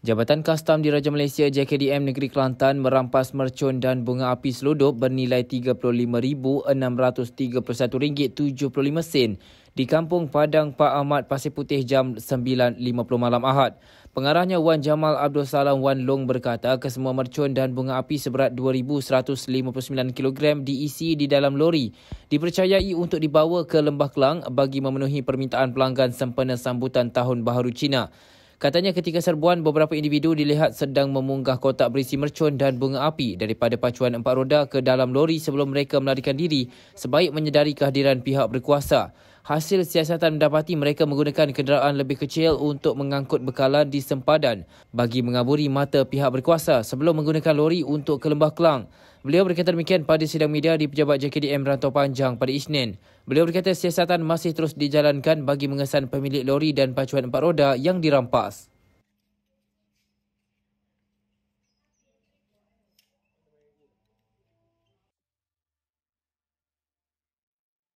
Jabatan Kastam Diraja Malaysia JKDM Negeri Kelantan merampas mercun dan bunga api seludup bernilai RM35,631.75 di Kampung Padang Pak Ahmad Pasir Putih jam 9.50 malam Ahad. Pengarahnya Wan Jamal Abdul Salam Wan Long berkata kesemua mercun dan bunga api seberat 2,159 kg diisi di dalam lori. Dipercayai untuk dibawa ke Lembah Kelang bagi memenuhi permintaan pelanggan sempena sambutan Tahun Baharu Cina. Katanya ketika serbuan, beberapa individu dilihat sedang memunggah kotak berisi mercun dan bunga api daripada pacuan empat roda ke dalam lori sebelum mereka melarikan diri sebaik menyedari kehadiran pihak berkuasa hasil siasatan mendapati mereka menggunakan kenderaan lebih kecil untuk mengangkut bekalan di sempadan bagi mengaburi mata pihak berkuasa sebelum menggunakan lori untuk ke Lembah Kelang. Beliau berkata demikian pada sidang media di pejabat JKDM Rantau Panjang pada Isnin. Beliau berkata siasatan masih terus dijalankan bagi mengesan pemilik lori dan pacuan empat roda yang dirampas.